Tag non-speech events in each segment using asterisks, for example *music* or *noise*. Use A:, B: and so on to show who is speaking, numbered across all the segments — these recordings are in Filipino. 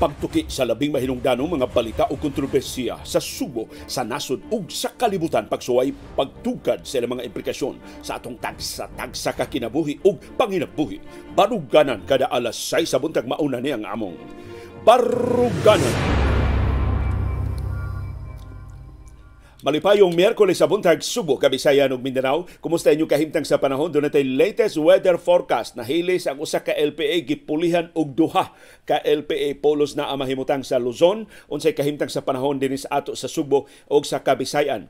A: Pagtuki sa labing mahinungdanong mga balita o kontrobersiya sa subo, sa nasod ug sa kalibutan pagsuway pagtugad sa ilang mga implikasyon sa atong tagsa-tagsa ka kinabuhi ug panginabuhi. Baruganan kada alas 6 sa buntag mauna ni ang among Baruganan. Malipayong Miyerkules sa buntag Subo, Kabisayan ug Mindanao. Kumusta inyo kahimtang sa panahon? Doon natin latest weather forecast na hilis ang usa ka LPA gipulihan og duha ka LPA polos na ang mahimutang sa Luzon unsay kahimtang sa panahon sa ato sa Subo ug sa Kabisayan.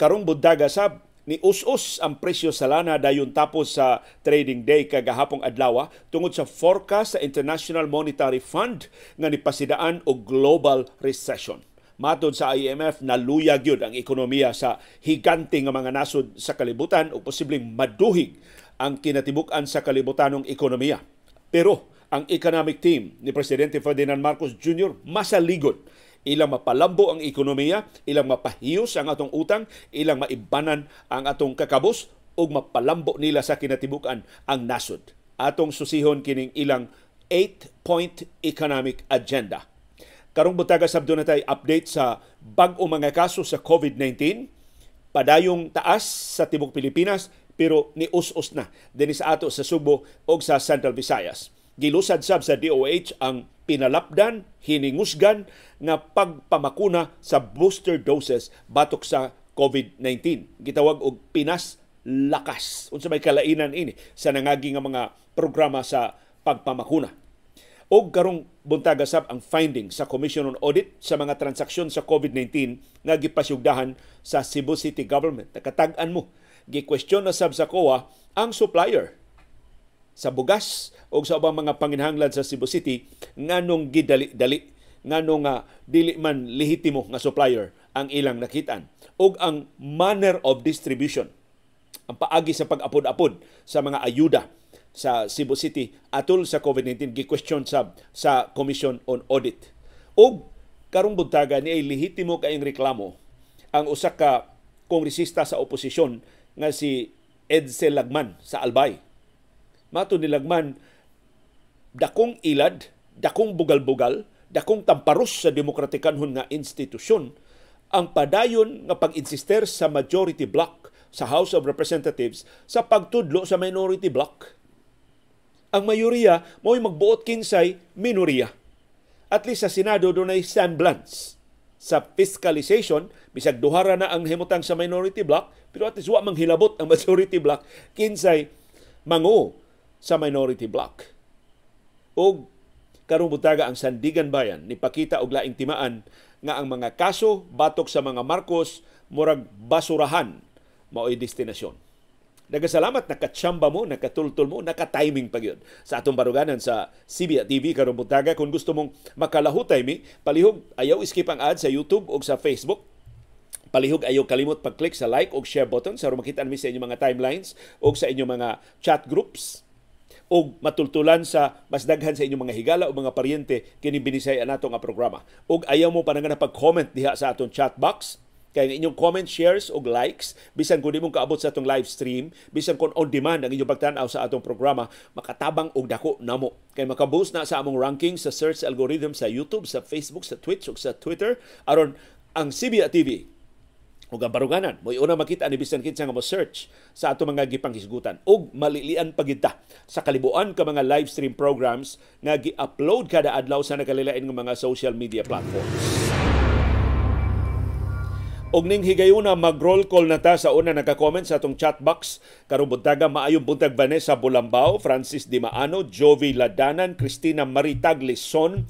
A: Karong bundaga sab ni us-us ang presyo sa lana dayon tapos sa trading day kagahapong adlaw ah, tungod sa forecast sa International Monetary Fund nga nipasidaan og global recession. Matod sa IMF, naluyag yun ang ekonomiya sa higante nga mga nasod sa kalibutan o posibleng maduhig ang kinatibukan sa kalibutanong ekonomiya. Pero ang economic team ni Presidente Ferdinand Marcos Jr. masaligod ilang mapalambo ang ekonomiya, ilang mapahiyos ang atong utang, ilang maibanan ang atong kakabos ug mapalambo nila sa kinatibukan ang nasod. Atong susihon kining ilang 8-point economic agenda Karong butaga sabdo na tayo update sa bag-o mga kaso sa COVID-19. Padayong taas sa Tibok Pilipinas pero ni us na din sa ato sa Subo o sa Central Visayas. Gilusad sab sa DOH ang pinalapdan, hiningusgan nga pagpamakuna sa booster doses batok sa COVID-19. Gitawag og Pinas Lakas. Unsa may kalainan ini sa nangagi nga mga programa sa pagpamakuna. Og karong buntag ang finding sa Commission on Audit sa mga transaksyon sa COVID-19 nga gipasyugdahan sa Cebu City Government. Nakatag-an mo, gikwestiyon na sab sa COA ang supplier sa bugas o sa ubang mga panginhanglan sa Cebu City nganong gidali-dali nganong nga ah, dili man lehitimo nga supplier ang ilang nakitaan ug ang manner of distribution ang paagi sa pag-apod-apod sa mga ayuda sa Cebu City atol sa COVID-19 gi-question sab sa Commission on Audit. Og karong buntaga ni lehitimo kaayong reklamo ang usa ka kongresista sa oposisyon nga si Edsel Lagman sa Albay. Mato ni Lagman dakong ilad, dakong bugal-bugal, dakong tamparos sa demokratikanhon nga institusyon ang padayon nga pag-insister sa majority block sa House of Representatives sa pagtudlo sa minority block ang mayoriya mo'y magbuot kinsay minoriya. At least sa Senado doon ay semblance sa fiscalization bisag duhara na ang himutang sa minority block pero at least wa manghilabot ang *laughs* majority block kinsay mangu sa minority block og karong butaga ang Sandigan Bayan nipakita og laing timaan nga ang mga kaso batok sa mga Marcos murag basurahan mao'y destinasyon Nagasalamat nakatsamba mo, nakatultul mo, nakatiming pa yun. Sa atong baruganan sa CBA TV karong buntaga kung gusto mong makalahutay mi, palihog ayaw iskip ang ad sa YouTube o sa Facebook. Palihog ayaw kalimot pag-click sa like o share button sa makita mi sa inyong mga timelines o sa inyong mga chat groups o matultulan sa mas daghan sa inyong mga higala o mga paryente kini binisaya natong nga programa. Og ayaw mo pa nga pag-comment diha sa atong chat box kay ang inyong comments, shares ug likes bisan kun imong kaabot sa atong live stream, bisan kun on demand ang inyong pagtan-aw sa atong programa, makatabang og dako namo. Kay makaboost na sa among ranking sa search algorithm sa YouTube, sa Facebook, sa Twitch ug sa Twitter aron ang CBA TV ug ang baruganan mo una makita ni bisan kinsa nga mo search sa atong mga gipanghisgutan ug malilian pagita sa kalibuan ka mga live stream programs nga gi-upload kada adlaw sa nakalilain nga mga social media platforms. Og ning higayuna mag-roll call na ta sa una nagka-comment sa atong chat box karong maayong buntag Vanessa Bulambao, Francis Dimaano, Jovi Ladanan, Cristina Maritag Lison,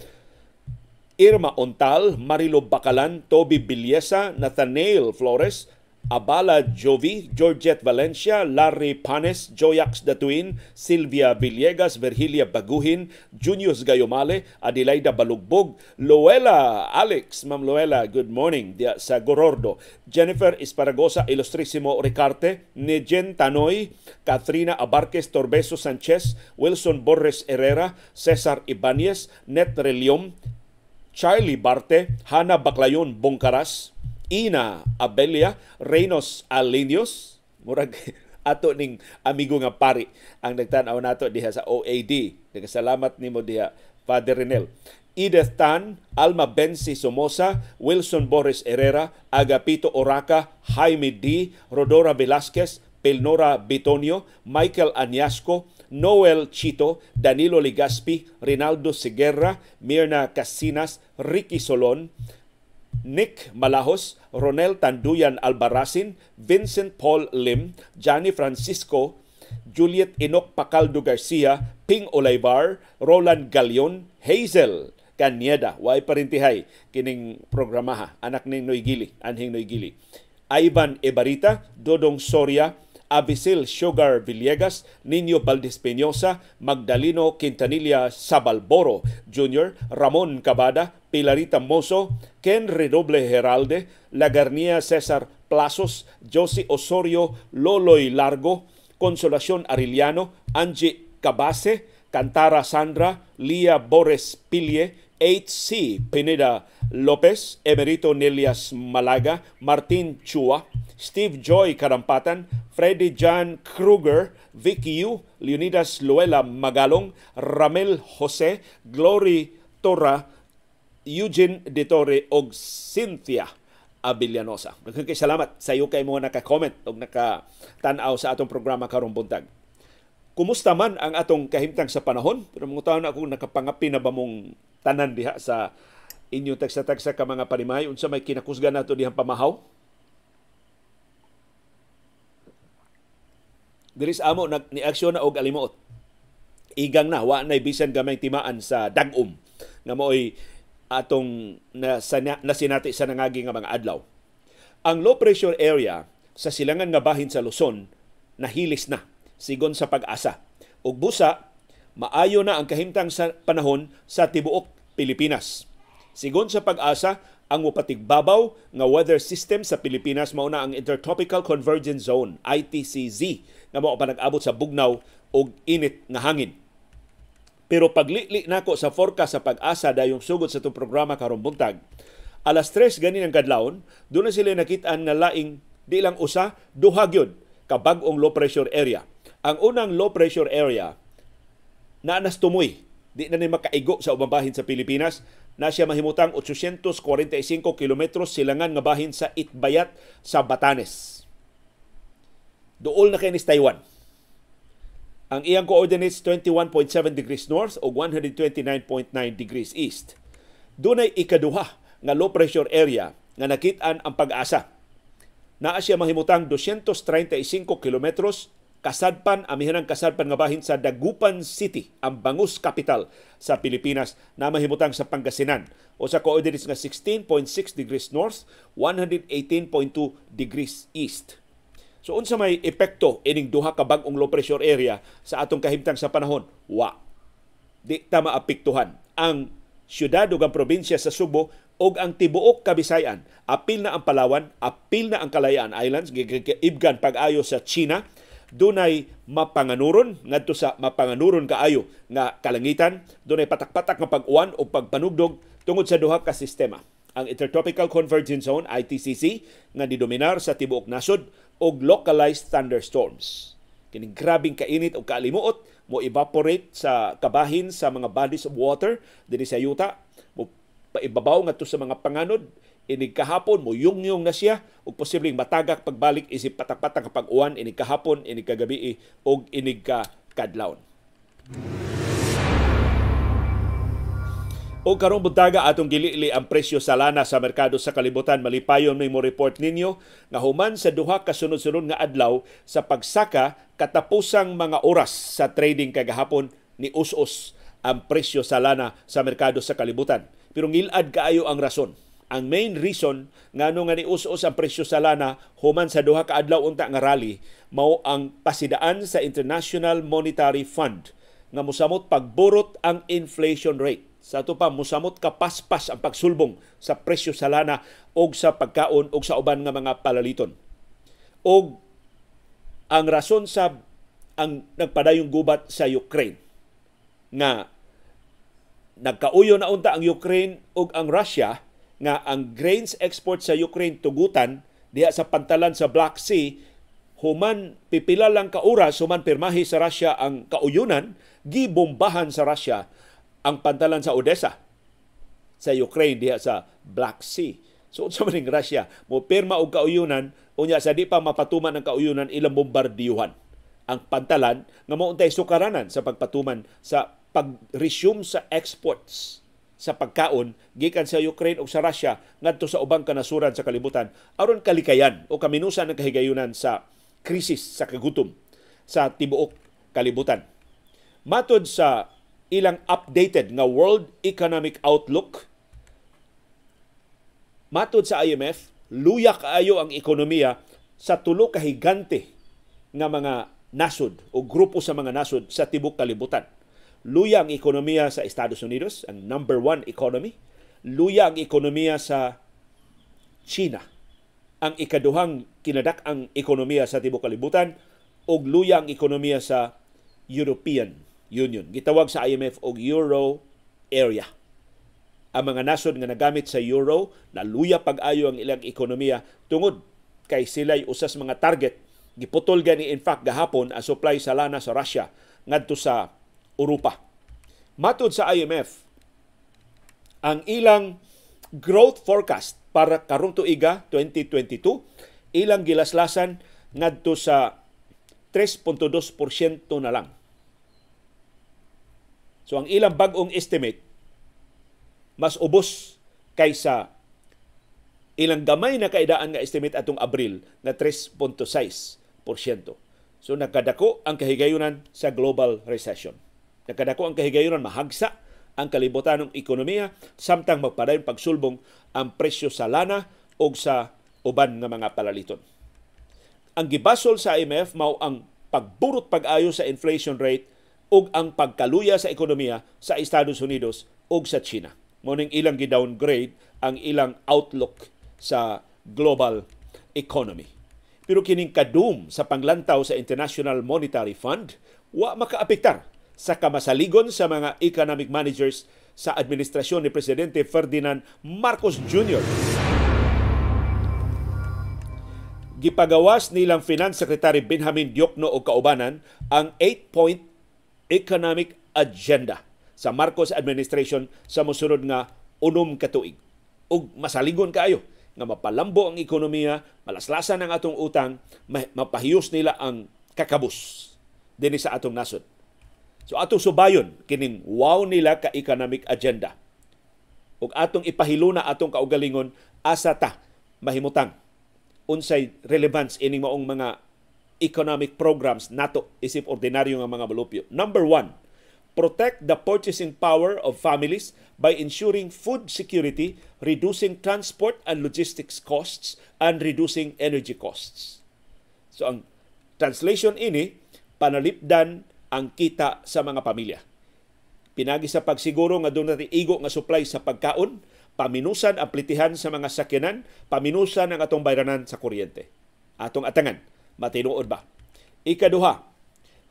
A: Irma Ontal, Marilo Bacalan, Toby Bilyesa, Nathaniel Flores, Abala Jovi, Georgette Valencia, Larry Panes, Joyax Datuin, Silvia Villegas, Virgilia Baguhin, Junius Gayomale, Adelaida Balugbog, Loela Alex, Ma'am Loela, good morning dia sa Gorordo, Jennifer Esparagosa, Ilustrisimo Ricarte, Nejen Tanoy, Katrina Abarquez Torbeso Sanchez, Wilson Borres Herrera, Cesar Ibanez, Net Reliom, Charlie Barte, Hana Baclayon Bongkaras, Ina Abelia, Reynos Alenios, murag *laughs* ato ning amigo nga pari ang nagtanaw nato diha sa OAD. Nagasalamat nimo diha Father Renel. Edith Tan, Alma Bensi Somoza, Wilson Boris Herrera, Agapito Oraca, Jaime D, Rodora Velasquez, Pelnora Bitonio, Michael Anyasco, Noel Chito, Danilo Ligaspi, Rinaldo Seguerra, Mirna Casinas, Ricky Solon, Nick Malahos, Ronel Tanduyan Albarasin, Vincent Paul Lim, Johnny Francisco, Juliet Inok Pacaldo Garcia, Ping Olivar, Roland Galion, Hazel Canieda, way parintihay kining programaha, anak ni Noy Gili, anhing Noy Gili. Ivan Ebarita, Dodong Soria, Abisil Sugar Villegas, Nino Valdespeñosa, Magdalino Quintanilla Sabalboro Jr., Ramon Cabada, Pilarita Mozo, Ken Redoble Heralde, Lagarnia Cesar Plazos, Josie Osorio Loloy Largo, Consolacion Arillano, Angie Cabase, Cantara Sandra, Lia Bores Pilie, H.C. Pineda Lopez, Emerito Nilias Malaga, Martin Chua, Steve Joy Karampatan, Freddy John Kruger, Vicky Yu, Leonidas Luela Magalong, Ramel Jose, Glory Torra, Eugene Ditore og Cynthia Abilianosa. Nagkakasalamat sa iyo kay mga naka-comment o naka-tanaw sa atong programa karong buntag kumusta man ang atong kahimtang sa panahon. Pero mga tao na kung nakapangapi na ba mong tanan diha sa inyo tagsa-tagsa ka mga panimay, unsa may kinakusga nato dihang pamahaw? Diris amo nag niaksyon na og alimot. Igang na wa nay bisan gamay timaan sa dagom nga mooy atong nasinati sa nangagi nga mga adlaw. Ang low pressure area sa silangan nga bahin sa Luzon nahilis na sigon sa pag-asa. Ug busa, maayo na ang kahimtang sa panahon sa tibuok Pilipinas. Sigon sa pag-asa, ang mapatigbabaw nga weather system sa Pilipinas mao na ang Intertropical Convergence Zone ITCZ nga mao panag-abot sa bugnaw ug init nga hangin. Pero paglili nako sa forecast sa pag-asa dayong sugod sa itong programa karong buntag, alas 3 gani ang kadlawon, doon na sila nakita nga laing di lang usa, duha gyud ka bag-ong low pressure area ang unang low pressure area na nas di na ni makaigo sa ubang bahin sa Pilipinas, na siya mahimutang 845 kilometros silangan nga bahin sa Itbayat sa Batanes. Duol na kay ni Taiwan. Ang iyang coordinates 21.7 degrees north o 129.9 degrees east. ay ikaduha nga low pressure area nga nakitaan ang pag-asa. Naa siya mahimutang 235 kilometros kasadpan amihanang kasadpan nga bahin sa Dagupan City ang bangus capital sa Pilipinas na mahimutang sa Pangasinan o sa coordinates nga 16.6 degrees north 118.2 degrees east So unsa may epekto ining duha ka bag-ong low pressure area sa atong kahimtang sa panahon? Wa. Di ta maapektuhan ang syudad ug ang probinsya sa Subo og ang tibuok Kabisayan. Apil na ang Palawan, apil na ang Kalayaan Islands, gigibgan pag-ayo sa China dunay mapanganuron ngadto sa mapanganuron kaayo nga kalangitan dunay patak-patak nga pag-uwan o pagpanugdog tungod sa duha ka sistema ang Intertropical Convergence Zone ITCC nga didominar sa tibuok nasod og localized thunderstorms kining grabing kainit o kaalimuot mo evaporate sa kabahin sa mga bodies of water dinhi sa yuta mo paibabaw ngadto sa mga panganod inig kahapon mo yung-yung na siya ug posibleng matagak pagbalik isip patapatang pag-uwan inig kahapon inig kagabi og eh, inig ka kadlawon O karong buntaga atong gilili ang presyo sa lana sa merkado sa kalibutan malipayon may mo report ninyo nga human sa duha ka sunod-sunod nga adlaw sa pagsaka katapusang mga oras sa trading kagahapon ni us-us ang presyo sa lana sa merkado sa kalibutan. Pero ngilad kaayo ang rason ang main reason nga nung nga nius-us ang presyo sa lana human sa duha ka adlaw unta nga rally mao ang pasidaan sa International Monetary Fund nga musamot pagburot ang inflation rate. Sa ato pa musamot kapaspas ang pagsulbong sa presyo sa lana og sa pagkaon og sa uban nga mga palaliton. Og ang rason sa ang nagpadayong gubat sa Ukraine nga nagkauyo na unta ang Ukraine ug ang Russia nga ang grains export sa Ukraine tugutan diha sa pantalan sa Black Sea human pipila lang ka oras human pirmahi sa Russia ang kauyunan gibombahan sa Russia ang pantalan sa Odessa sa Ukraine diha sa Black Sea. So unsa man ning Russia mo pirma og kauyunan unya sa di pa mapatuman ang kauyunan ilang bombardiyuhan ang pantalan nga mauntay sukaranan sa pagpatuman sa pag-resume sa exports sa pagkaon gikan sa Ukraine ug sa Russia ngadto sa ubang kanasuran sa kalibutan aron kalikayan o kaminusan ang kahigayunan sa krisis sa kagutom sa tibuok kalibutan. Matod sa ilang updated nga World Economic Outlook matod sa IMF luya kaayo ang ekonomiya sa tulo ka higante nga mga nasod o grupo sa mga nasod sa tibuok kalibutan Luya ang ekonomiya sa Estados Unidos, ang number one economy. Luya ang ekonomiya sa China, ang ikaduhang kinadak ang ekonomiya sa Tibuok Kalibutan og luya ang ekonomiya sa European Union. Gitawag sa IMF og Euro area. Ang mga nasod nga nagamit sa euro, naluya pag-ayo ang ilang ekonomiya tungod kay sila'y usas mga target. Giputol gani in fact gahapon ang supply sa lana sa Russia ngadto sa Europa. Matod sa IMF, ang ilang growth forecast para karong tuiga 2022 ilang gilaslasan ngadto sa 3.2% na lang. So ang ilang bagong estimate mas ubos kaysa ilang gamay na kaidaan nga estimate atong Abril na 3.6%. So nakadako ang kahigayonan sa global recession. Nakadako ang kahigayonan mahagsa ang kalibutan ng ekonomiya samtang magpadayon pagsulbong ang presyo sa lana o sa uban nga mga palaliton. Ang gibasol sa IMF mao ang pagburot pag-ayo sa inflation rate ug ang pagkaluya sa ekonomiya sa Estados Unidos ug sa China. Morning ilang gi-downgrade ang ilang outlook sa global economy. Pero kining kadum sa panglantaw sa International Monetary Fund wa makaapektar sa kamasaligon sa mga economic managers sa administrasyon ni Presidente Ferdinand Marcos Jr. Gipagawas nilang Finance Secretary Benjamin Diokno o kaubanan ang 8-point economic agenda sa Marcos administration sa mosunod nga unom ka tuig. Ug masaligon kaayo nga mapalambo ang ekonomiya, malaslasan ang atong utang, mapahiyos nila ang kakabus dinhi sa atong nasod. So atong subayon kining wow nila ka economic agenda. Ug atong ipahiluna atong kaugalingon asa ta mahimutang unsay relevance ining maong mga economic programs nato isip ordinaryo nga mga balupyo. Number one, protect the purchasing power of families by ensuring food security, reducing transport and logistics costs, and reducing energy costs. So ang translation ini, panalipdan ang kita sa mga pamilya. Pinagi sa pagsiguro nga doon natin igo nga supply sa pagkaon, paminusan ang plitihan sa mga sakyanan, paminusan ang atong bayranan sa kuryente. Atong atangan, matinuod ba? Ikaduha,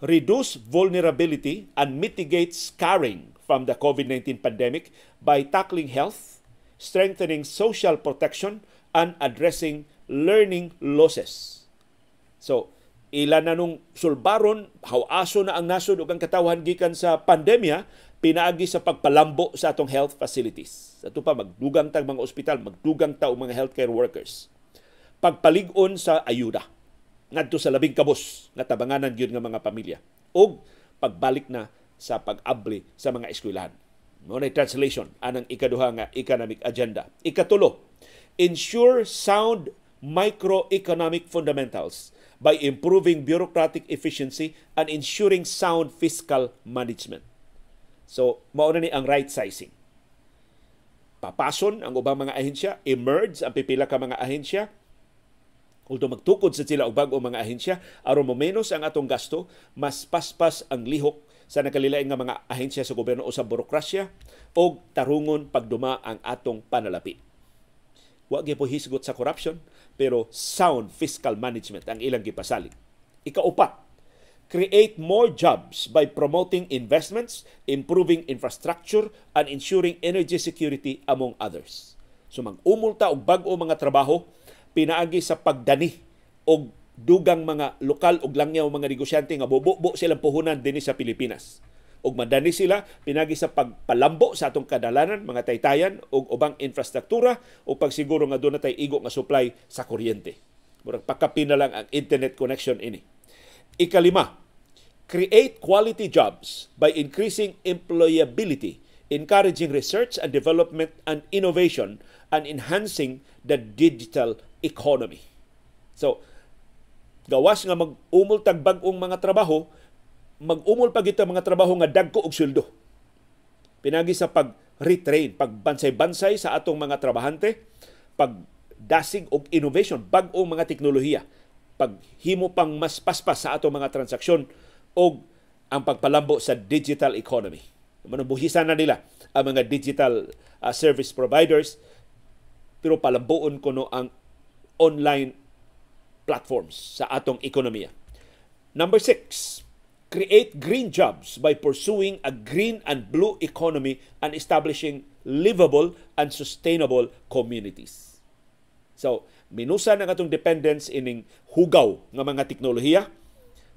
A: reduce vulnerability and mitigate scarring from the COVID-19 pandemic by tackling health, strengthening social protection, and addressing learning losses. So, ilan na nung sulbaron, hawaso na ang nasod ug ang katawhan gikan sa pandemya, pinaagi sa pagpalambo sa atong health facilities. Sa pa, magdugang tag mga ospital, magdugang ta mga healthcare workers. Pagpalig-on sa ayuda ngadto sa labing kabos nga tabanganan gyud nga mga pamilya ug pagbalik na sa pag-abli sa mga eskwelahan. Mo translation anang ikaduha nga economic agenda. Ikatulo, ensure sound microeconomic fundamentals by improving bureaucratic efficiency and ensuring sound fiscal management. So, mauna ni ang right sizing. Papason ang ubang mga ahensya, emerge ang pipila ka mga ahensya, Although magtukod sa sila og bag-o mga ahensya, aron mo menos ang atong gasto, mas paspas ang lihok sa nakalilain nga mga ahensya sa gobyerno o sa burokrasya o tarungon pagduma ang atong panalapi wa gyud po hisgot sa corruption pero sound fiscal management ang ilang gipasalig ikaupat create more jobs by promoting investments improving infrastructure and ensuring energy security among others so mag og bag-o mga trabaho pinaagi sa pagdani og dugang mga lokal og langyaw mga negosyante nga bubo silang puhunan dinhi sa Pilipinas og madani sila pinagi sa pagpalambo sa atong kadalanan, mga taytayan ug ubang infrastruktura ug pagsiguro nga doon tay igo nga supply sa kuryente. Murag pakapi na lang ang internet connection ini. Ikalima, create quality jobs by increasing employability, encouraging research and development and innovation and enhancing the digital economy. So, gawas nga mag-umultag bagong mga trabaho, mag-umol pa gito mga trabaho nga dagko og sweldo. Pinagi sa pag retrain, pagbansay-bansay sa atong mga trabahante, pagdasig og innovation, bag-ong mga teknolohiya, paghimo pang mas paspas sa atong mga transaksyon og ang pagpalambo sa digital economy. Manubuhisan na nila ang mga digital uh, service providers pero palambuon ko no ang online platforms sa atong ekonomiya. Number six, create green jobs by pursuing a green and blue economy and establishing livable and sustainable communities. So, minusa ang atong dependence ining hugaw nga mga teknolohiya,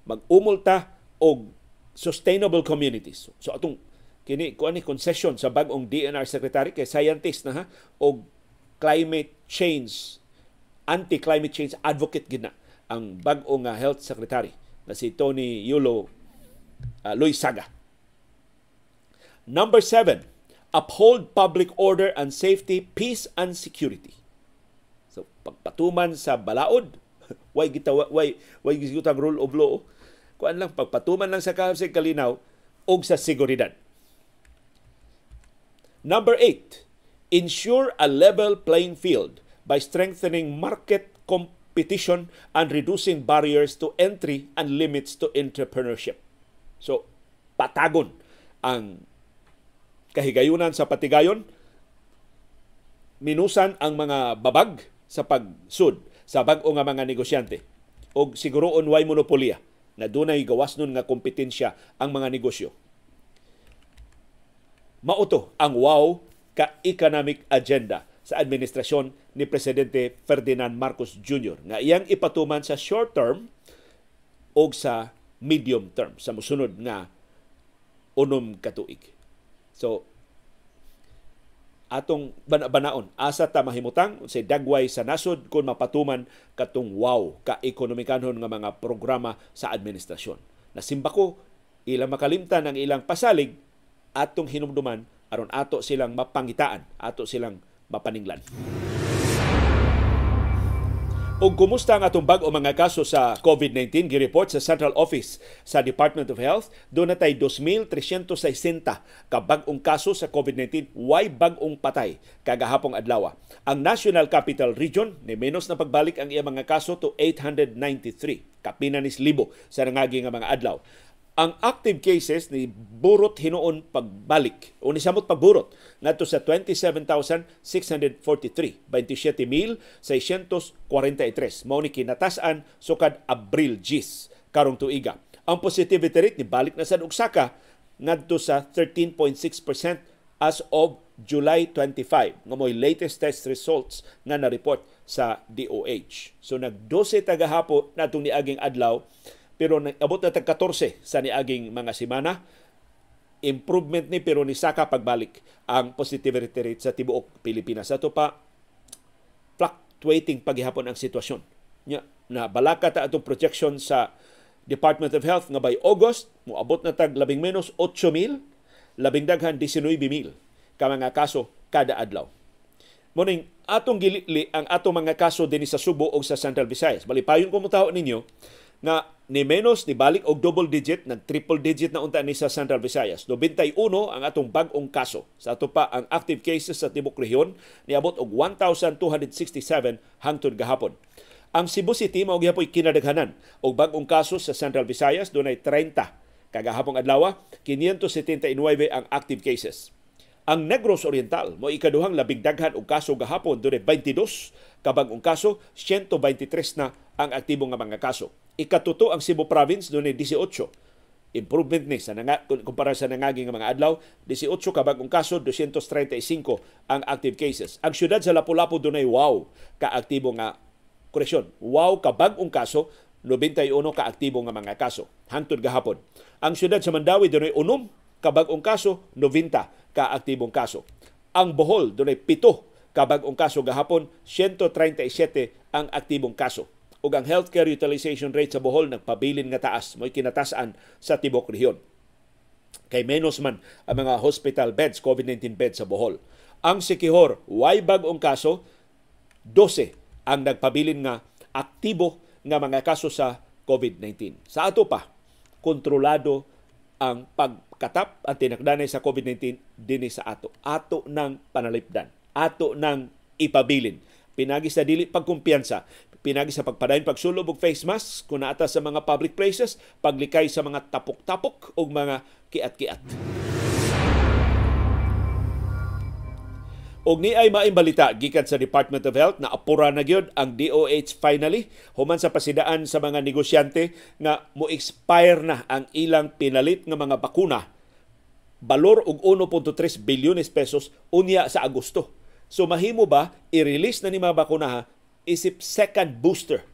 A: mag-umulta og sustainable communities. So atong kini kuan ni concession sa bag-ong DNR secretary kay scientist na ha og climate change anti-climate change advocate gina ang bag-o health secretary na si Tony Yulo uh, Luis Saga. Number seven, uphold public order and safety, peace and security. So pagpatuman sa balaod, *laughs* why gitawa why way gisutang rule of law. Kuan lang pagpatuman lang sa kahapsig kalinaw og sa seguridad. Number 8 ensure a level playing field by strengthening market competition and reducing barriers to entry and limits to entrepreneurship. So, patagon ang kahigayunan sa patigayon. Minusan ang mga babag sa pagsud sa bag-o nga mga negosyante. O siguroon way monopolya na dunay gawas nun nga kompetensya ang mga negosyo. Mauto ang wow ka economic agenda sa administrasyon ni Presidente Ferdinand Marcos Jr. nga iyang ipatuman sa short term og sa medium term sa musunod nga unom katuig. So, atong banaon asa ta mahimutang unsay dagway sa nasod kon mapatuman katong wow ka ekonomikanhon nga mga programa sa administrasyon nasimba ko ilang makalimtan ang ilang pasalig atong hinumduman aron ato silang mapangitaan ato silang mapaninglan o kumusta ang atong bag-o mga kaso sa COVID-19 gireport sa Central Office sa Department of Health doon natay 2,360 ka ong kaso sa COVID-19 way bag-ong patay kagahapong adlaw. Ah. Ang National Capital Region ni menos na pagbalik ang iya mga kaso to 893 kapinan ni libo sa nangagi nga mga adlaw ang active cases ni burot hinoon pagbalik o ni samot pagburot ngadto sa 27,643 27,643 mao ni kinatasan sukad Abril 10 karong tuiga ang positivity rate ni balik na sa og saka ngadto sa 13.6% as of July 25 nga moy latest test results nga na-report sa DOH so nag-12 tagahapo natong niaging adlaw pero abot na 14 sa niaging mga semana, improvement ni pero ni Saka pagbalik ang positivity rate sa tibuok Pilipinas. Sa ito pa, fluctuating paghihapon ang sitwasyon. Nya, na balaka ta atong projection sa Department of Health nga by August, moabot na tag labing menos 8 labing daghan 19 ka mga kaso kada adlaw. Morning, atong gilitli ang atong mga kaso din sa Subo o sa Central Visayas. Balipayon ko mo tao ninyo, na ni menos ni balik og double digit nag triple digit na unta ni sa Central Visayas 91 ang atong bag-ong kaso sa ato pa ang active cases sa tibok rehiyon niabot og 1267 hangtod gahapon ang Cebu City mao gyapoy kinadaghanan og bag-ong kaso sa Central Visayas dunay 30 kagahapon adlaw 579 ang active cases ang Negros Oriental mo ikaduhang labing daghan og kaso gahapon dunay 22 kabag-ong kaso 123 na ang aktibo nga mga kaso Ikatuto ang Cebu Province doon 18. Improvement ni sa nanga, kumpara sa nangaging mga adlaw, 18 ka bagong kaso, 235 ang active cases. Ang siyudad sa Lapu-Lapu doon wow kaaktibo nga koreksyon. Wow ka bagong kaso, 91 kaaktibo nga mga kaso hangtod gahapon. Ang siyudad sa Mandawi dunay unom ka bag-ong kaso, 90 kaaktibong kaso. Ang Bohol dunay pito ka ong kaso gahapon, 137 ang aktibong kaso ug ang healthcare utilization rate sa Bohol nagpabilin nga taas mo'y kinatasan sa tibok rehiyon. Kay menos man ang mga hospital beds, COVID-19 beds sa Bohol. Ang Sikihor, way bagong kaso, 12 ang nagpabilin nga aktibo nga mga kaso sa COVID-19. Sa ato pa, kontrolado ang pagkatap ang tinakdanay sa COVID-19 dinhi sa ato. Ato ng panalipdan. Ato ng ipabilin. Pinagi sa dili pagkumpiyansa pinagi sa pagpadayon pagsulob og face mask kun naata sa mga public places paglikay sa mga tapok-tapok og mga kiat-kiat Og ni ay maimbalita gikan sa Department of Health na apura na gyud ang DOH finally human sa pasidaan sa mga negosyante nga mo-expire na ang ilang pinalit nga mga bakuna balor og 1.3 bilyon pesos unya sa Agosto. So mahimo ba i-release na ni mga bakuna isip second booster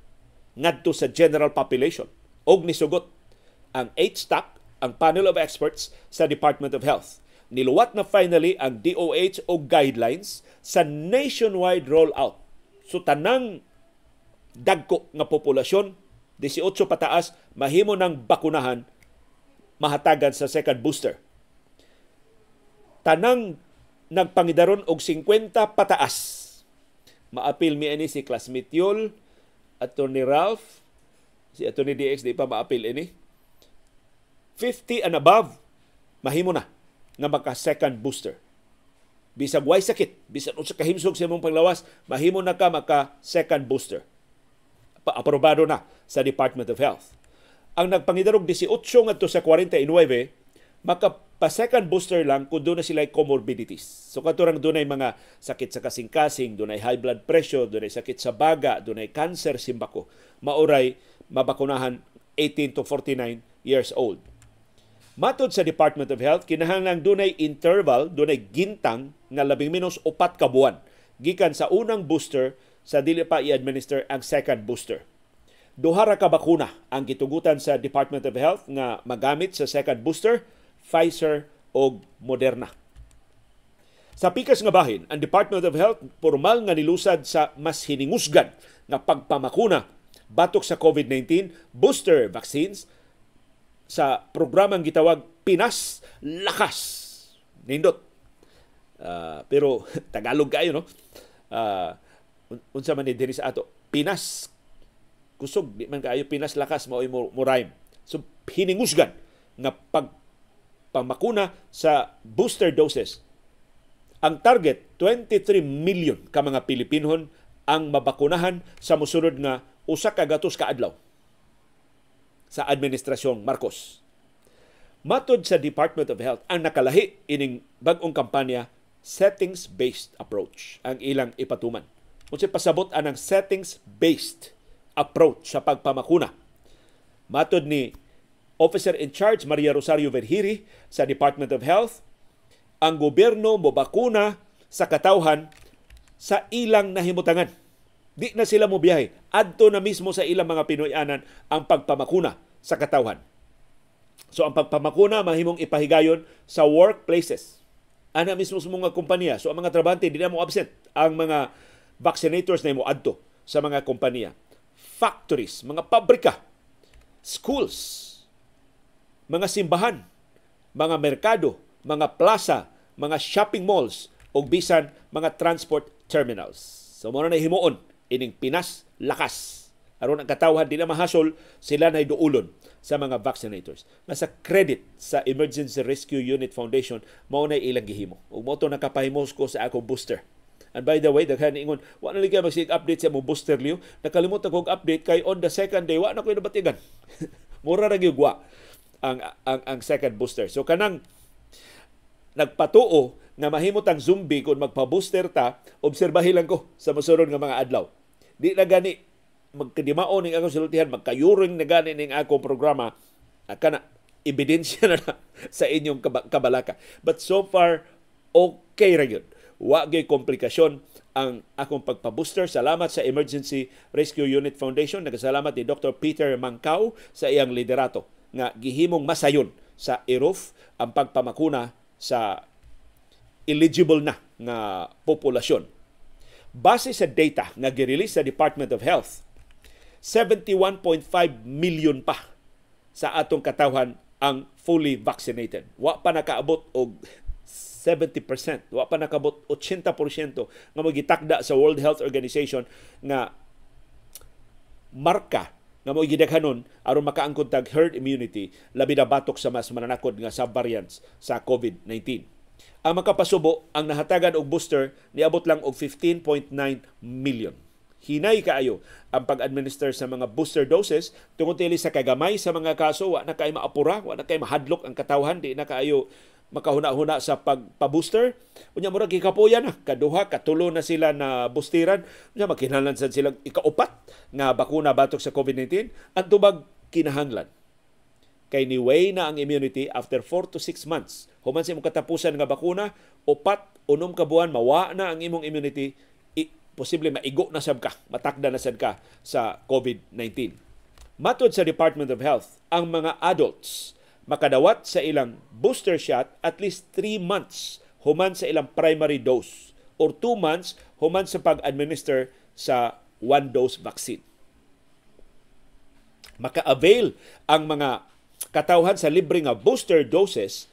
A: ngadto sa general population og nisugot ang 8 stack ang panel of experts sa Department of Health. Niluwat na finally ang DOH og guidelines sa nationwide rollout. So tanang dagko nga populasyon 18 pataas mahimo ng bakunahan mahatagan sa second booster. Tanang nagpangidaron og 50 pataas Maapil mi ini si classmate Yul, Attorney Ralph, si Attorney DX di pa maapil ini. 50 and above, mahimo na nga maka second booster. Bisag way sakit, bisag unsa kahimsog sa imong paglawas, mahimo na ka maka second booster. Aprobado na sa Department of Health. Ang nagpangidarog 18 ngadto sa 49 makapa-second booster lang kung doon na sila comorbidities. So katurang doon ay mga sakit sa kasing-kasing, doon ay high blood pressure, doon ay sakit sa baga, doon ay cancer simbako. Mauray, mabakunahan 18 to 49 years old. Matod sa Department of Health, kinahanglan dunay interval, dunay gintang nga labing minus upat ka buwan gikan sa unang booster sa dili pa i-administer ang second booster. Duha ra ka bakuna ang gitugutan sa Department of Health nga magamit sa second booster Pfizer o Moderna. Sa pikas nga bahin, ang Department of Health formal nga nilusad sa mas hiningusgan nga pagpamakuna batok sa COVID-19 booster vaccines sa programang gitawag Pinas Lakas. Nindot. Uh, pero *laughs* Tagalog kayo, no? Uh, unsa man ni diri ato, Pinas kusog di man kaayo Pinas Lakas mao mo, mo rhyme. So hiningusgan nga pag pamakuna sa booster doses. Ang target, 23 million ka mga Pilipinhon ang mabakunahan sa musunod nga usa ka gatos ka adlaw sa administrasyong Marcos. Matod sa Department of Health, ang nakalahi ining bagong kampanya, settings-based approach ang ilang ipatuman. Kung si pasabot anang settings-based approach sa pagpamakuna. Matod ni Officer in charge Maria Rosario Verhiri sa Department of Health, ang gobyerno mo bakuna sa katawhan sa ilang nahimutangan. Di na sila mo biyahe. Adto na mismo sa ilang mga Pinoyanan ang pagpamakuna sa katawhan. So ang pagpamakuna mahimong ipahigayon sa workplaces. Ana mismo sa mga kumpanya. So ang mga trabante di na mo absent ang mga vaccinators na mo adto sa mga kumpanya. Factories, mga pabrika, schools, mga simbahan, mga merkado, mga plaza, mga shopping malls ug bisan mga transport terminals. So mo na himuon ining Pinas lakas aron ang katawhan dili mahasol sila na duulon sa mga vaccinators. Nasa credit sa Emergency Rescue Unit Foundation mao na ilang gihimo. Ug mo to nakapahimos ko sa ako booster. And by the way, daghan ingon, wa na ligay magsig update sa mo booster liyo. Nakalimutan kog update kay on the second day wa na koy nabatigan. *laughs* Mura ra gyud wa ang ang, ang second booster. So kanang nagpatuo na mahimutang zombie kung magpa-booster ta, obserbahi lang ko sa mosunod nga mga adlaw. Di na gani magkadimao ning akong silutihan, magkayuring na gani ning akong programa, kana ebidensya na, *laughs* na sa inyong kabalaka. But so far, okay ra yun. Wa gay komplikasyon ang akong pagpabooster. Salamat sa Emergency Rescue Unit Foundation. Nagasalamat ni Dr. Peter Mangkaw sa iyang liderato nga gihimong masayon sa IROF ang pagpamakuna sa eligible na nga populasyon. Base sa data nga girelease sa Department of Health, 71.5 million pa sa atong katawhan ang fully vaccinated. Wa pa nakaabot og 70%, wa pa nakaabot 80% nga magitakda sa World Health Organization nga marka nga mo gidaghanon aron makaangkon tag herd immunity labi na batok sa mas mananakod nga subvariants sa COVID-19. Ang makapasubo ang nahatagan og booster niabot lang og 15.9 million. Hinay kaayo ang pag-administer sa mga booster doses tungod tili sa kagamay sa mga kaso wa na kay maapura, wa na kay mahadlok ang katawhan di na kaayo makahuna-huna sa pagpa-booster. Unya mura gikapuyan na, ah, kaduha, katulo na sila na bustiran. Unya makinahanglan sad sila ikaupat nga bakuna batok sa COVID-19 at tubag kinahanglan. Kay niway na ang immunity after 4 to 6 months. Human sa imong katapusan nga bakuna, upat unom ka buwan mawa na ang imong immunity, i- posible maigo na sab ka, matakda na sad ka sa COVID-19. Matod sa Department of Health, ang mga adults makadawat sa ilang booster shot at least 3 months human sa ilang primary dose or 2 months human sa pag-administer sa one dose vaccine. Maka-avail ang mga katawhan sa libre nga booster doses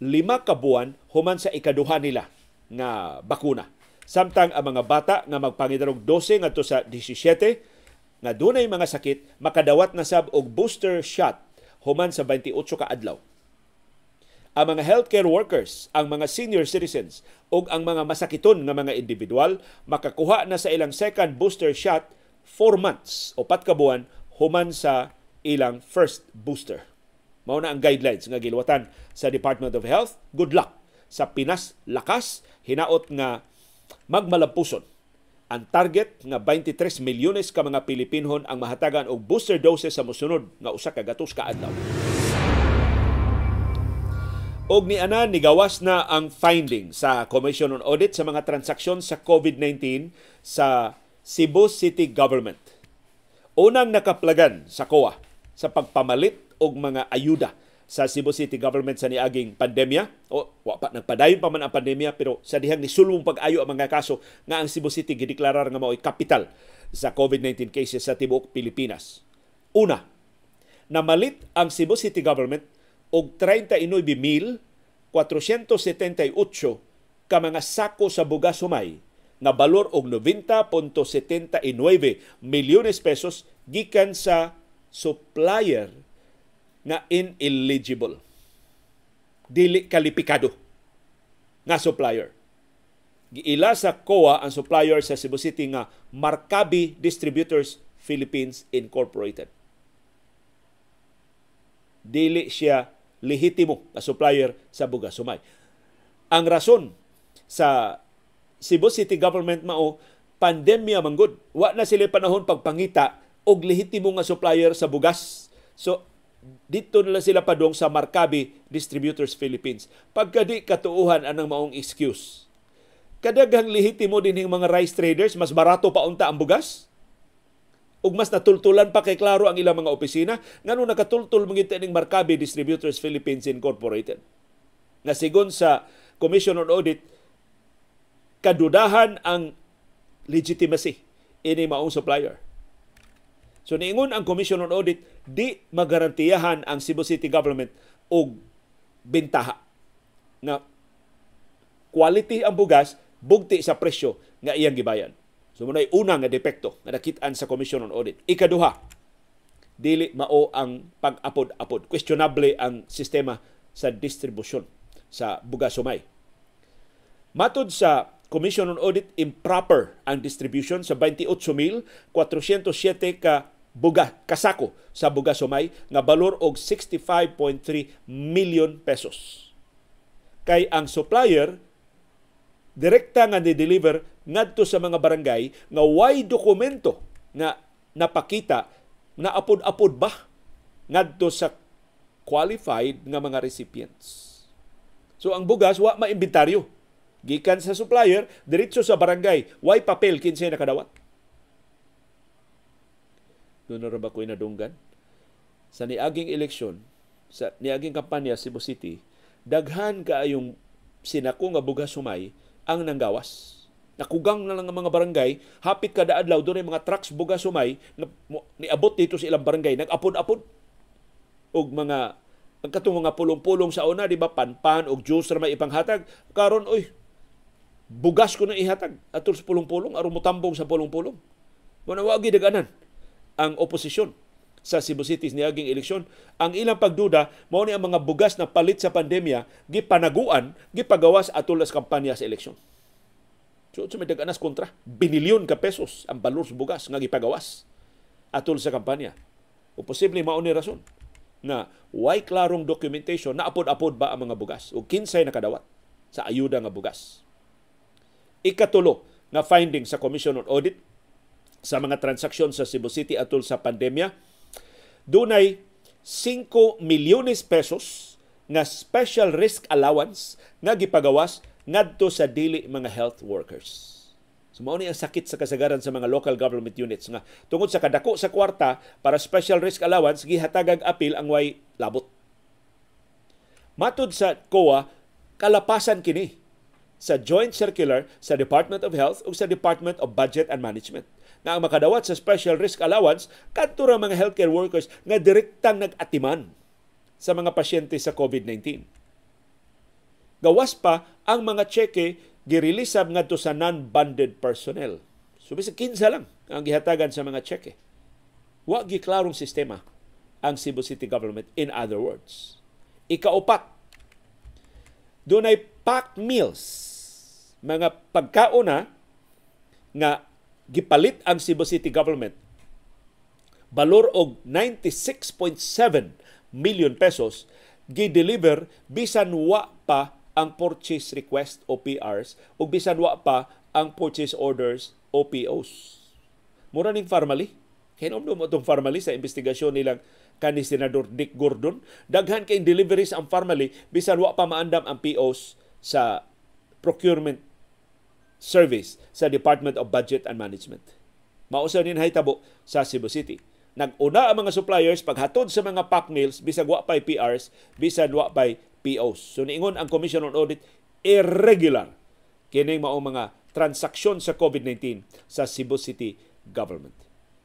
A: lima kabuan human sa ikaduha nila nga bakuna. Samtang ang mga bata nga magpangidarog 12 ngadto sa 17 nga dunay mga sakit makadawat na sab og booster shot human sa 28 ka adlaw. Ang mga healthcare workers, ang mga senior citizens ug ang mga masakiton nga mga individual makakuha na sa ilang second booster shot 4 months o pat ka buwan human sa ilang first booster. Mao na ang guidelines nga giluwatan sa Department of Health. Good luck sa Pinas lakas hinaot nga magmalampuson ang target nga 23 milyones ka mga Pilipinhon ang mahatagan og booster doses sa mosunod nga usa ka gatos ka adlaw. Og ni ana nigawas na ang finding sa Commission on Audit sa mga transaksyon sa COVID-19 sa Cebu City Government. Unang nakaplagan sa COA sa pagpamalit og mga ayuda sa Cebu City government sa niaging pandemya o wa pa nagpadayon pa man ang pandemya pero sa dihang nisulbong pag-ayo ang mga kaso nga ang Cebu City gideklarar nga mao'y kapital sa COVID-19 cases sa tibuok Pilipinas. Una, namalit ang Cebu City government og 39,478 ka mga sako sa bugas humay na balor og 90.79 milyones pesos gikan sa supplier nga ineligible. Dili kalipikado nga supplier. Giila sa COA ang supplier sa Cebu City nga Markabi Distributors Philippines Incorporated. Dili siya lehitimo na supplier sa Bugas Sumay. Ang rason sa Cebu City government mao pandemya manggod. Wa na sila panahon pagpangita og lehitimo nga supplier sa bugas. So dito nila sila padong sa Markabi Distributors Philippines. Pagka di katuuhan anang maong excuse. Kadaghang lehitimo din ng mga rice traders, mas barato pa unta ang bugas. Ug mas natultulan pa kay klaro ang ilang mga opisina, ngano nakatultul mangita ng Markabi Distributors Philippines Incorporated. Na sigon sa Commission on Audit, kadudahan ang legitimacy ini maong supplier. So niingon ang Commission on Audit, di magarantiyahan ang Cebu City government og bentaha na quality ang bugas bugti sa presyo nga iyang gibayan. So munay una nga depekto nga nakit sa Commission on Audit. Ikaduha, dili mao ang pag-apod-apod. Questionable ang sistema sa distribusyon sa bugas sumay. Matod sa Commission on Audit, improper ang distribution sa 28,407 ka buga kasako sa buga sumay nga balor og 65.3 million pesos. Kay ang supplier direkta nga ni-deliver ngadto sa mga barangay nga way dokumento nga napakita na apod-apod ba ngadto sa qualified nga mga recipients. So ang bugas wa maimbintaryo. Gikan sa supplier diretso sa barangay, way papel kinsa nakadawat. Doon na rin ako'y Sa niaging eleksyon, sa niaging kampanya sa Cebu City, daghan ka kaayong sinako nga bugas sumay ang nanggawas. Nakugang na lang ang mga barangay, hapit kada adlaw doon mga trucks bugas sumay na niabot dito sa ilang barangay, nag-apod-apod og mga ang katong mga pulong-pulong sa una, di ba, panpan og juice ra ipanghatag, Karon oy, bugas ko na ihatag atol sa pulong-pulong aron mo tambong sa pulong-pulong. Muna wagi daganan ang oposisyon sa Cebu City niaging eleksyon. Ang ilang pagduda mao ni ang mga bugas na palit sa pandemya gipanaguan, gipagawas atol sa kampanya sa eleksyon. So, so may anas kontra. Binilyon ka pesos ang balor sa bugas nga gipagawas atol sa kampanya. O posible mao ni rason na way klarong documentation na apod-apod ba ang mga bugas o kinsay nakadawat sa ayuda nga bugas. Ikatulo na finding sa Commission on Audit sa mga transaksyon sa Cebu City atol sa pandemya. Dunay 5 milyones pesos nga special risk allowance nga gipagawas ngadto sa dili mga health workers. So ni ang sakit sa kasagaran sa mga local government units nga tungod sa kadako sa kwarta para special risk allowance gihatagag apil ang way labot. Matud sa COA kalapasan kini sa joint circular sa Department of Health ug sa Department of Budget and Management nga ang makadawat sa special risk allowance kadto ra mga healthcare workers nga direktang nag-atiman sa mga pasyente sa COVID-19. Gawas pa ang mga cheque girelisab ngadto sa non bonded personnel. So bisag kinsa lang ang gihatagan sa mga cheque. Wa giklarong sistema ang Cebu City government in other words. Ikaupat, dunay packed meals mga pagkaon nga gipalit ang Cebu City government balor og 96.7 million pesos gi-deliver bisan wa pa ang purchase request o PRs ug bisan wa pa ang purchase orders o POs. Mura ning formally. Kinomdom mo itong formally sa investigasyon nilang kani Senador Dick Gordon. Daghan kay deliveries ang formally bisan wa pa maandam ang POs sa procurement Service sa Department of Budget and Management. Mausa nin Haytabo sa Cebu City. Naguna ang mga suppliers paghatod sa mga pack meals bisag wa pay PRs, bisag wa pay POs. So niingon ang Commission on Audit irregular kining mao mga transaksyon sa COVID-19 sa Cebu City government.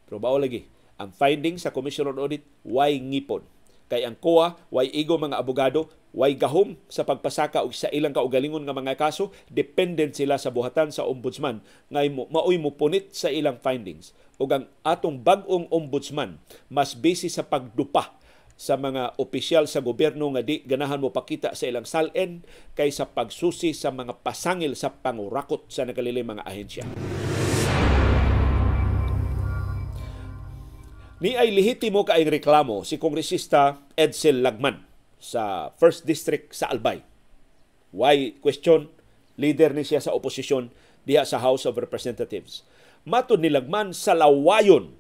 A: Pero bao lagi ang finding sa Commission on Audit why ngipon kay ang COA why igo mga abogado way gahom sa pagpasaka og sa ilang kaugalingon nga mga kaso dependent sila sa buhatan sa ombudsman nga maoy mupunit sa ilang findings ug ang atong bag-ong ombudsman mas busy sa pagdupa sa mga opisyal sa gobyerno nga di ganahan mo pakita sa ilang salen kaysa pagsusi sa mga pasangil sa pangurakot sa nakalili mga ahensya. Ni ay lihitimo kaayong reklamo si Kongresista Edsel Lagman sa First District sa Albay. Why question? Leader ni siya sa oposisyon diha sa House of Representatives. Matod nilagman sa lawayon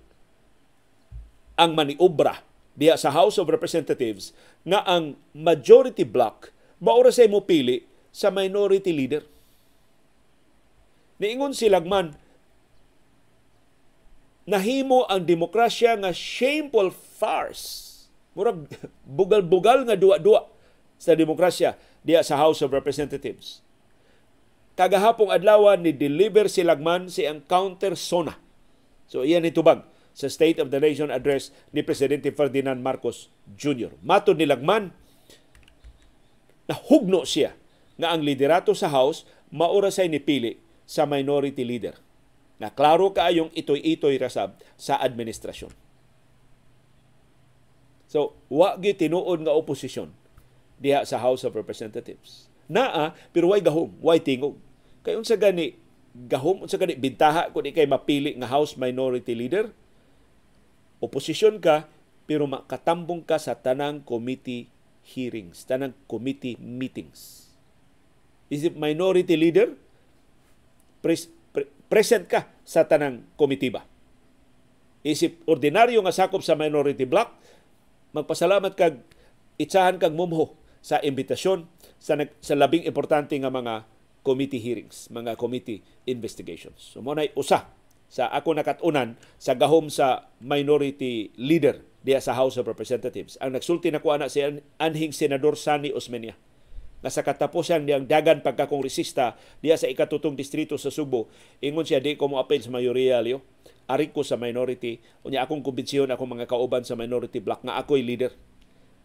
A: ang maniobra diha sa House of Representatives nga ang majority block maura sa mo pili sa minority leader. Niingon si Lagman, nahimo ang demokrasya nga shameful farce Murag bugal-bugal nga duwa-duwa sa demokrasya diya sa House of Representatives. Kagahapong adlaw ni deliver si Lagman si encounter sona. So iyan itubag sa State of the Nation address ni Presidente Ferdinand Marcos Jr. Matod ni Lagman nahugno siya nga ang liderato sa House maura say pili sa minority leader. Na klaro kaayong itoy-itoy rasab sa administrasyon. So, wa gitinuod nga oposisyon diha sa House of Representatives. Naa, pero way gahom, Why tingog. Kay unsa gani gahom unsa gani bintaha kun ikay mapili nga House Minority Leader? Oposisyon ka pero makatambong ka sa tanang committee hearings, tanang committee meetings. Is it minority leader? Pres- pre- present ka sa tanang komitiba. Isip ordinaryo nga sakop sa minority block, magpasalamat kag itsahan kag mumho sa imbitasyon sa, sa labing importante nga mga committee hearings, mga committee investigations. So mo usa sa ako nakatunan sa gahom sa minority leader diya sa House of Representatives. Ang nagsulti na kuana si anhing senador Sani Osmeña nga sa katapusan niyang dagan pagkakongresista diya sa ikatutong distrito sa Subo, ingon siya di ko mo appeal sa mayoriya liyo. Ari ko sa minority, unya akong kumbinsiyon akong mga kauban sa minority block nga ako'y leader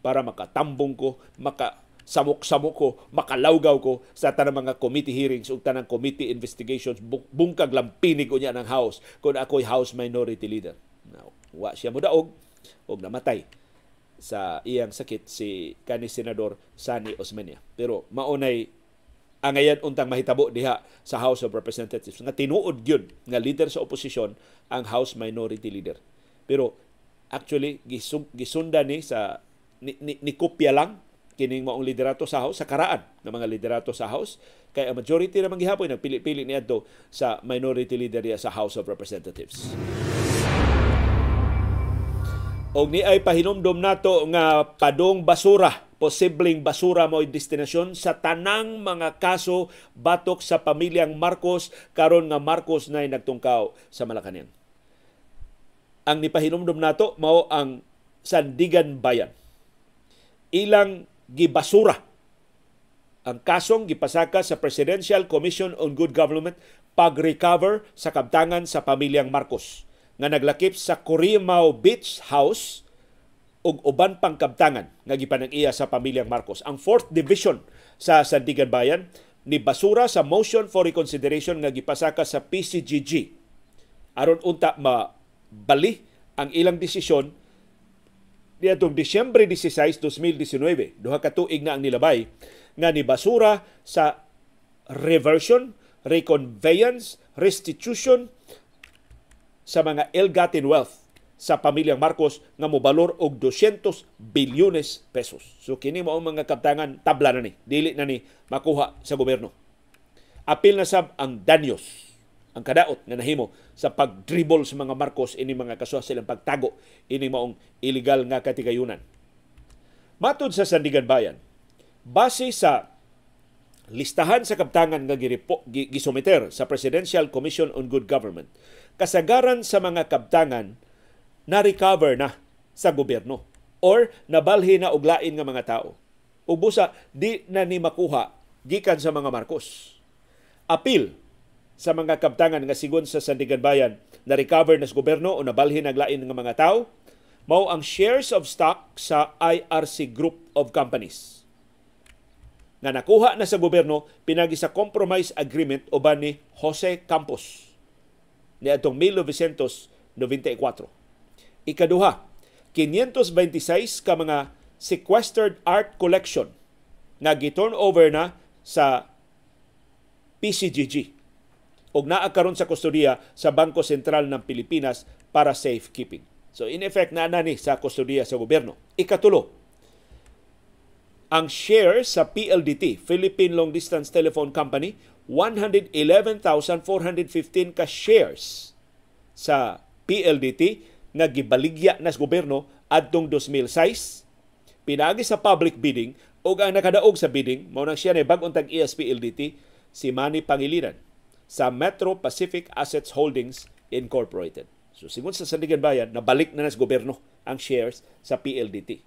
A: para makatambong ko, maka samok-samok ko, makalawgaw ko sa tanang mga committee hearings ug tanang committee investigations bungkag lampinig unya ng house kun ako'y house minority leader. Now, wa siya mudaog og namatay sa iyang sakit si kani senador Sani Osmeña. Pero maunay angayan untang mahitabo diha sa House of Representatives nga tinuod gyud nga leader sa oposisyon ang House Minority Leader. Pero actually gisunda ni sa ni, ni, ni kopya lang kining maong liderato sa House sa karaan ng mga liderato sa House kay ang majority na man nagpili-pili niadto sa minority leader niya sa House of Representatives ni ay pahinomdom nato nga padong basura posibleng basura mo'y destinasyon sa tanang mga kaso batok sa pamilyang Marcos karon nga Marcos na'y nagtungkaw sa Malacañang. Ang nipahinomdom nato mao ang Sandigan Bayan. Ilang gibasura ang kasong gipasaka sa Presidential Commission on Good Government pag-recover sa kabtangan sa pamilyang Marcos nga naglakip sa Corimao Beach House ug uban pang kabtangan nga gipanag-iya sa pamilyang Marcos. Ang 4th Division sa Sandigan Bayan ni basura sa motion for reconsideration nga gipasaka sa PCGG aron unta ma bali ang ilang desisyon niadtong Disyembre 16, 2019, duha ka tuig na ang nilabay nga ni basura sa reversion, reconveyance, restitution sa mga ill-gotten wealth sa pamilyang Marcos nga mobalor og 200 bilyones pesos. So kini ang mga kaptangan tabla na ni, dili na ni makuha sa gobyerno. Apil na sab ang danyos ang kadaot nga nahimo sa pagdribble sa mga Marcos ini mga kasuha silang pagtago ini maong illegal nga katigayunan. Matod sa Sandigan Bayan, base sa listahan sa kaptangan nga gisumiter sa Presidential Commission on Good Government, kasagaran sa mga kabtangan na-recover na sa gobyerno or nabalhi na uglain nga mga tao. Ubusa, di na ni makuha gikan sa mga Marcos. Apil sa mga kabtangan nga sigon sa Sandigan Bayan na recover na sa gobyerno o nabalhin ang lain ng mga tao, mao ang shares of stock sa IRC Group of Companies nga nakuha na sa gobyerno pinagi sa compromise agreement uban ni Jose Campos niadtong 1994. Ikaduha, 526 ka mga sequestered art collection nga giturn over na sa PCGG ug naa karon sa kustodiya sa Bangko Sentral ng Pilipinas para safekeeping. So in effect na na ni sa kustodiya sa gobyerno. Ikatulo, ang share sa PLDT, Philippine Long Distance Telephone Company, 111,415 ka shares sa PLDT nga gibaligya nas gobyerno adtong 2006 pinaagi sa public bidding o ang nakadaog sa bidding mao nang siya ni bag-ong tag ESPLDT si Manny Pangilinan sa Metro Pacific Assets Holdings Incorporated. So, sigun sa Sandigan Bayan, nabalik na nas gobyerno ang shares sa PLDT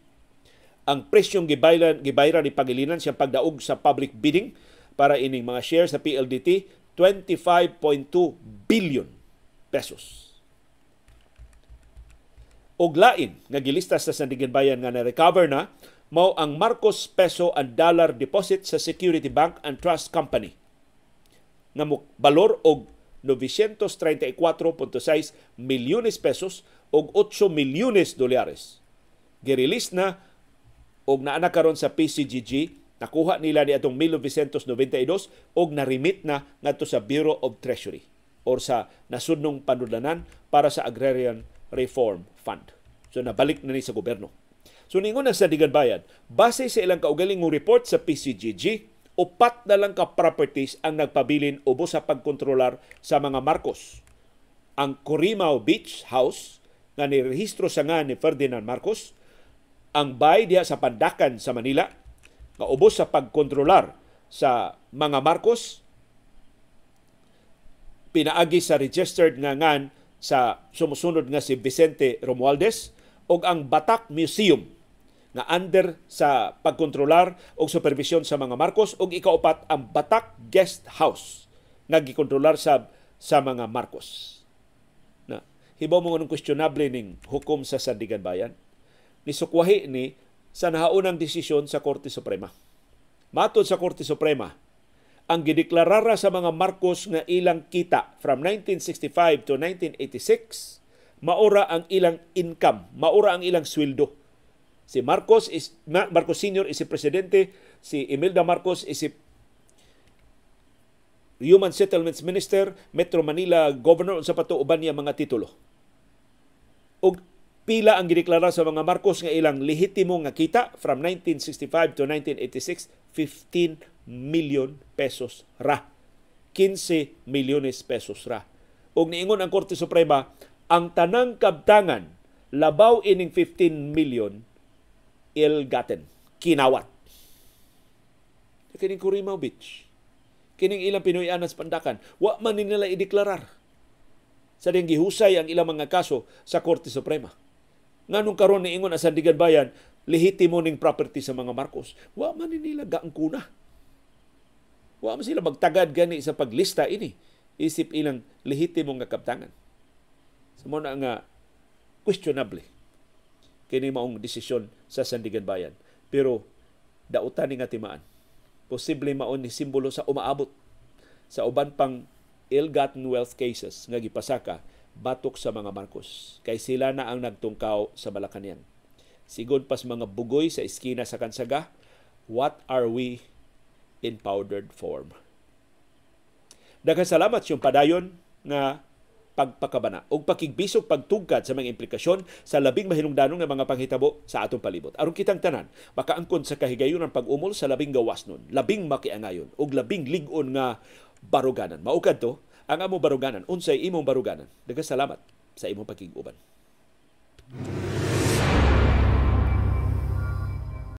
A: ang presyong gibaylan gibayra ni Pangilinan siyang pagdaog sa public bidding para ining mga shares sa PLDT 25.2 billion pesos. Og nga gilista sa Sandigan Bayan nga na-recover na mao ang Marcos Peso and Dollar Deposit sa Security Bank and Trust Company nga balor og 934.6 milyones pesos og 8 milyones dolyares. Girelease na og naa na karon sa PCGG nakuha nila ni atong 1992 og remit na ngadto sa Bureau of Treasury or sa nasudnong panudlanan para sa Agrarian Reform Fund. So nabalik na ni sa gobyerno. So ningon na sa Digan Bayan, base sa ilang kaugalingong report sa PCGG, upat na lang ka properties ang nagpabilin ubo sa pagkontrolar sa mga Marcos. Ang Corimao Beach House nga nirehistro sa nga ni Ferdinand Marcos, ang bay diha sa Pandakan sa Manila nga ubos sa pagkontrolar sa mga Marcos pinaagi sa registered nga ngan sa sumusunod nga si Vicente Romualdez o ang Batak Museum na under sa pagkontrolar o supervision sa mga Marcos o ikaupat ang Batak Guest House na gikontrolar sa sa mga Marcos. Na hibaw mo ng questionable ning hukom sa Sandigan Bayan nisukwahi ni sa nahaunang desisyon sa Korte Suprema. Matod sa Korte Suprema, ang gideklarara sa mga Marcos nga ilang kita from 1965 to 1986 maura ang ilang income, maura ang ilang sweldo. Si Marcos is Marcos Sr. is si presidente, si Imelda Marcos is si Human Settlements Minister, Metro Manila Governor unsa pa uban niya mga titulo. Og Pila ang gideklara sa mga Marcos nga ilang lehitimo nga kita from 1965 to 1986, 15 million pesos ra. 15 milyones pesos ra. ug niingon ang Korte Suprema, ang tanang kabtangan labaw ining 15 million ill-gotten, kinawat. Kining Kurimao Beach. Kining ilang Pinoy anas pandakan. Wa man nila ideklarar sa ding gihusay ang ilang mga kaso sa Korte Suprema nganong karon Ingon sa Digan Bayan, lehitimo ning property sa mga Marcos. Wa man ni nila gaangkuna. Wa man sila magtagad gani sa paglista ini. Isip ilang lehitimo nga kaptangan. Sa so, na nga questionable kini maong desisyon sa Sandigan Bayan. Pero dautan ni nga timaan. Posible maon ni simbolo sa umaabot sa uban pang ill-gotten wealth cases nga gipasaka batok sa mga Marcos kay sila na ang nagtungkaw sa Malacañang. Sigod pas mga bugoy sa eskina sa Kansaga, what are we in powdered form? salamat yung padayon nga pagpakabana o pakigbisog pagtugkad sa mga implikasyon sa labing mahinungdanon nga mga panghitabo sa atong palibot. Aron kitang tanan, makaangkon sa kahigayon ng pag-umol sa labing gawas nun, labing makiangayon o labing ligon nga baruganan. Maukad to, ang among baruganan unsay imong baruganan daghang salamat sa imong pakig-uban